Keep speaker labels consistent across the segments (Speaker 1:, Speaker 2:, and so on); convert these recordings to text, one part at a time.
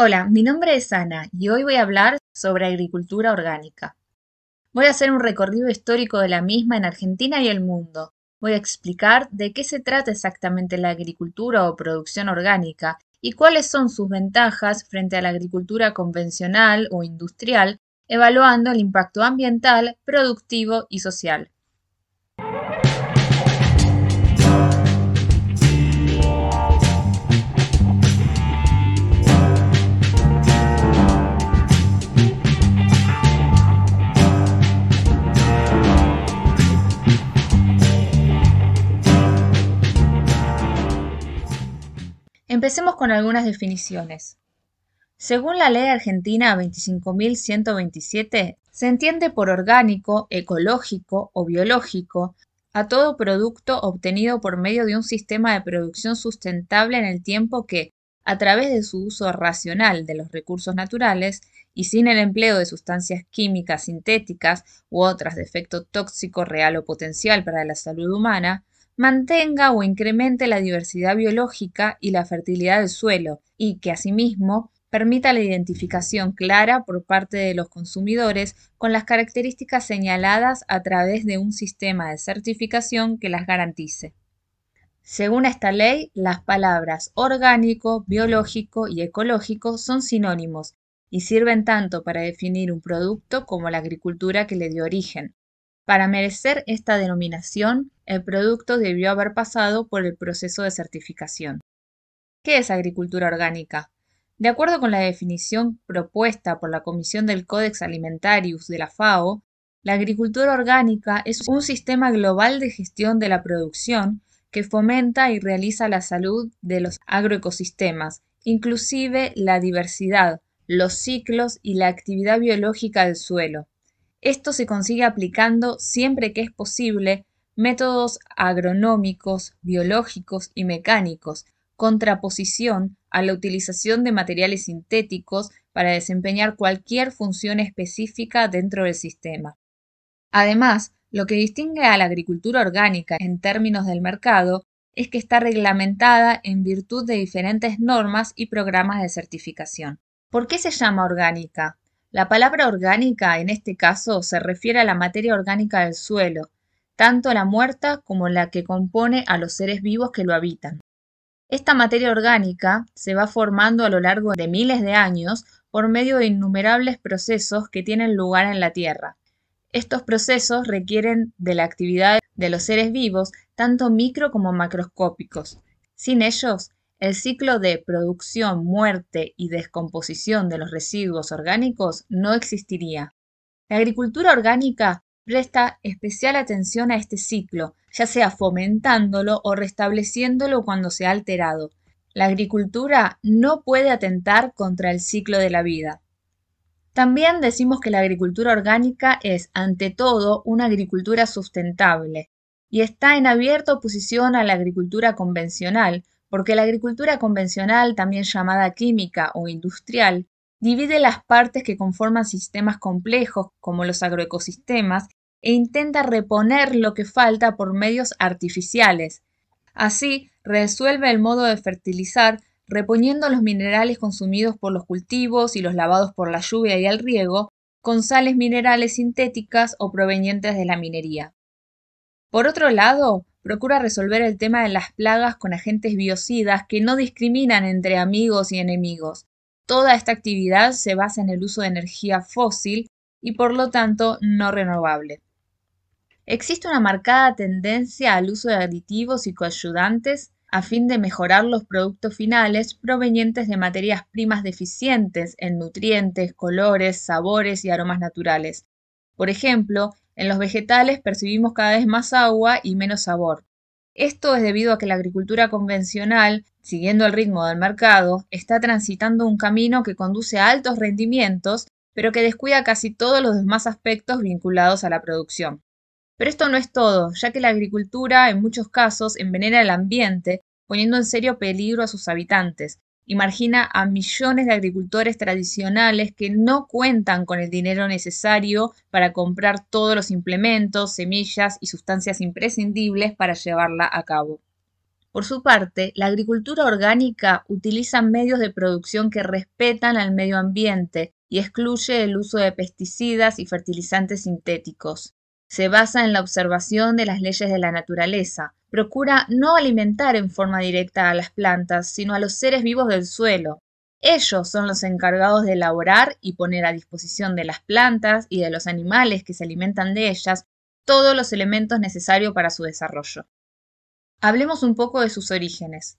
Speaker 1: Hola, mi nombre es Ana y hoy voy a hablar sobre agricultura orgánica. Voy a hacer un recorrido histórico de la misma en Argentina y el mundo. Voy a explicar de qué se trata exactamente la agricultura o producción orgánica y cuáles son sus ventajas frente a la agricultura convencional o industrial, evaluando el impacto ambiental, productivo y social. Empecemos con algunas definiciones. Según la ley argentina 25.127, se entiende por orgánico, ecológico o biológico a todo producto obtenido por medio de un sistema de producción sustentable en el tiempo que, a través de su uso racional de los recursos naturales y sin el empleo de sustancias químicas sintéticas u otras de efecto tóxico real o potencial para la salud humana, mantenga o incremente la diversidad biológica y la fertilidad del suelo y que asimismo permita la identificación clara por parte de los consumidores con las características señaladas a través de un sistema de certificación que las garantice. Según esta ley, las palabras orgánico, biológico y ecológico son sinónimos y sirven tanto para definir un producto como la agricultura que le dio origen, para merecer esta denominación, el producto debió haber pasado por el proceso de certificación. ¿Qué es agricultura orgánica? De acuerdo con la definición propuesta por la Comisión del Códex Alimentarius de la FAO, la agricultura orgánica es un sistema global de gestión de la producción que fomenta y realiza la salud de los agroecosistemas, inclusive la diversidad, los ciclos y la actividad biológica del suelo. Esto se consigue aplicando siempre que es posible métodos agronómicos, biológicos y mecánicos, contraposición a la utilización de materiales sintéticos para desempeñar cualquier función específica dentro del sistema. Además, lo que distingue a la agricultura orgánica en términos del mercado es que está reglamentada en virtud de diferentes normas y programas de certificación. ¿Por qué se llama orgánica? La palabra orgánica en este caso se refiere a la materia orgánica del suelo, tanto la muerta como la que compone a los seres vivos que lo habitan. Esta materia orgánica se va formando a lo largo de miles de años por medio de innumerables procesos que tienen lugar en la Tierra. Estos procesos requieren de la actividad de los seres vivos, tanto micro como macroscópicos. Sin ellos, el ciclo de producción, muerte y descomposición de los residuos orgánicos no existiría. La agricultura orgánica presta especial atención a este ciclo, ya sea fomentándolo o restableciéndolo cuando se ha alterado. La agricultura no puede atentar contra el ciclo de la vida. También decimos que la agricultura orgánica es, ante todo, una agricultura sustentable y está en abierta oposición a la agricultura convencional, porque la agricultura convencional, también llamada química o industrial, divide las partes que conforman sistemas complejos como los agroecosistemas e intenta reponer lo que falta por medios artificiales. Así, resuelve el modo de fertilizar reponiendo los minerales consumidos por los cultivos y los lavados por la lluvia y el riego con sales minerales sintéticas o provenientes de la minería. Por otro lado, procura resolver el tema de las plagas con agentes biocidas que no discriminan entre amigos y enemigos. Toda esta actividad se basa en el uso de energía fósil y por lo tanto no renovable. Existe una marcada tendencia al uso de aditivos y coayudantes a fin de mejorar los productos finales provenientes de materias primas deficientes en nutrientes, colores, sabores y aromas naturales. Por ejemplo, en los vegetales percibimos cada vez más agua y menos sabor. Esto es debido a que la agricultura convencional, siguiendo el ritmo del mercado, está transitando un camino que conduce a altos rendimientos, pero que descuida casi todos los demás aspectos vinculados a la producción. Pero esto no es todo, ya que la agricultura en muchos casos envenena el ambiente, poniendo en serio peligro a sus habitantes, y margina a millones de agricultores tradicionales que no cuentan con el dinero necesario para comprar todos los implementos, semillas y sustancias imprescindibles para llevarla a cabo. Por su parte, la agricultura orgánica utiliza medios de producción que respetan al medio ambiente y excluye el uso de pesticidas y fertilizantes sintéticos. Se basa en la observación de las leyes de la naturaleza. Procura no alimentar en forma directa a las plantas, sino a los seres vivos del suelo. Ellos son los encargados de elaborar y poner a disposición de las plantas y de los animales que se alimentan de ellas todos los elementos necesarios para su desarrollo. Hablemos un poco de sus orígenes.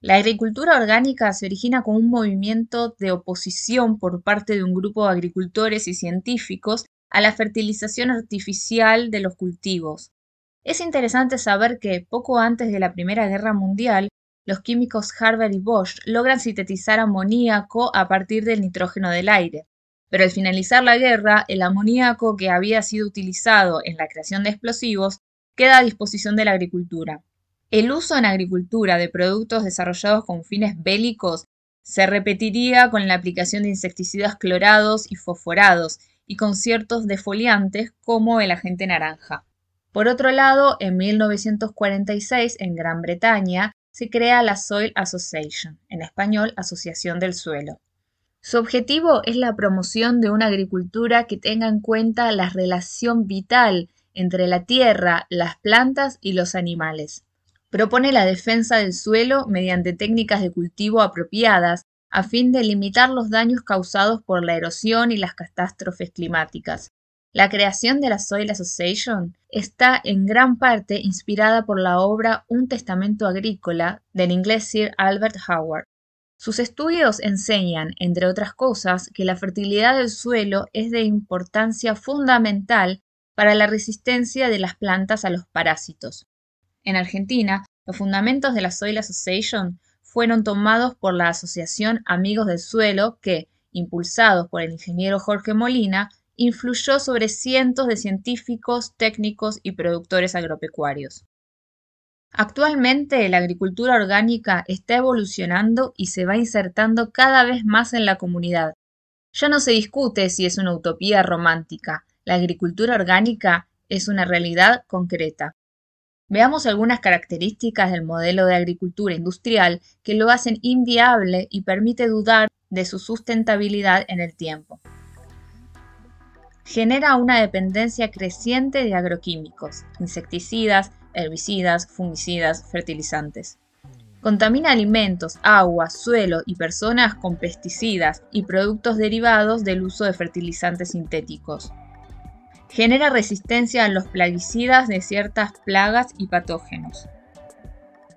Speaker 1: La agricultura orgánica se origina con un movimiento de oposición por parte de un grupo de agricultores y científicos a la fertilización artificial de los cultivos. Es interesante saber que, poco antes de la Primera Guerra Mundial, los químicos Harvard y Bosch logran sintetizar amoníaco a partir del nitrógeno del aire. Pero al finalizar la guerra, el amoníaco que había sido utilizado en la creación de explosivos queda a disposición de la agricultura. El uso en agricultura de productos desarrollados con fines bélicos se repetiría con la aplicación de insecticidas clorados y fosforados, y conciertos de foliantes como El Agente Naranja. Por otro lado, en 1946, en Gran Bretaña, se crea la Soil Association, en español Asociación del Suelo. Su objetivo es la promoción de una agricultura que tenga en cuenta la relación vital entre la tierra, las plantas y los animales. Propone la defensa del suelo mediante técnicas de cultivo apropiadas, a fin de limitar los daños causados por la erosión y las catástrofes climáticas. La creación de la Soil Association está en gran parte inspirada por la obra Un Testamento Agrícola del inglés Sir Albert Howard. Sus estudios enseñan, entre otras cosas, que la fertilidad del suelo es de importancia fundamental para la resistencia de las plantas a los parásitos. En Argentina, los fundamentos de la Soil Association fueron tomados por la Asociación Amigos del Suelo que, impulsados por el ingeniero Jorge Molina, influyó sobre cientos de científicos, técnicos y productores agropecuarios. Actualmente la agricultura orgánica está evolucionando y se va insertando cada vez más en la comunidad. Ya no se discute si es una utopía romántica, la agricultura orgánica es una realidad concreta. Veamos algunas características del modelo de agricultura industrial que lo hacen inviable y permite dudar de su sustentabilidad en el tiempo. Genera una dependencia creciente de agroquímicos, insecticidas, herbicidas, fungicidas, fertilizantes. Contamina alimentos, agua, suelo y personas con pesticidas y productos derivados del uso de fertilizantes sintéticos. Genera resistencia a los plaguicidas de ciertas plagas y patógenos.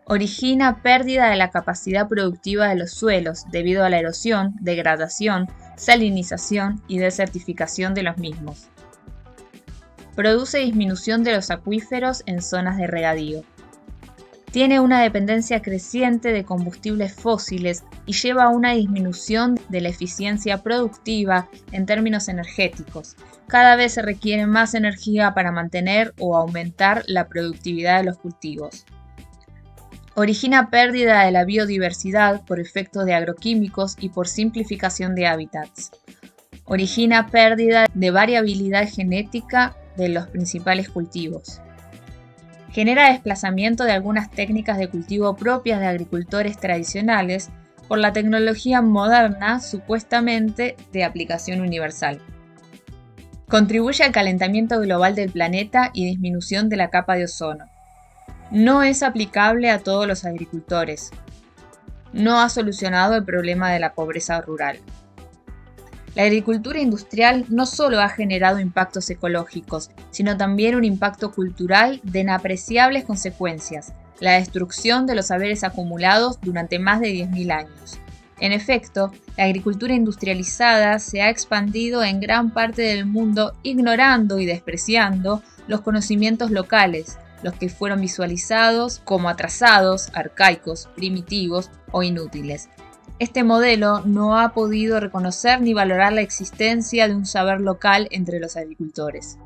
Speaker 1: Origina pérdida de la capacidad productiva de los suelos debido a la erosión, degradación, salinización y desertificación de los mismos. Produce disminución de los acuíferos en zonas de regadío tiene una dependencia creciente de combustibles fósiles y lleva a una disminución de la eficiencia productiva en términos energéticos. Cada vez se requiere más energía para mantener o aumentar la productividad de los cultivos. Origina pérdida de la biodiversidad por efectos de agroquímicos y por simplificación de hábitats. Origina pérdida de variabilidad genética de los principales cultivos genera desplazamiento de algunas técnicas de cultivo propias de agricultores tradicionales por la tecnología moderna supuestamente de aplicación universal. Contribuye al calentamiento global del planeta y disminución de la capa de ozono. No es aplicable a todos los agricultores. No ha solucionado el problema de la pobreza rural. La agricultura industrial no solo ha generado impactos ecológicos, sino también un impacto cultural de inapreciables consecuencias, la destrucción de los saberes acumulados durante más de 10.000 años. En efecto, la agricultura industrializada se ha expandido en gran parte del mundo ignorando y despreciando los conocimientos locales, los que fueron visualizados como atrasados, arcaicos, primitivos o inútiles, este modelo no ha podido reconocer ni valorar la existencia de un saber local entre los agricultores.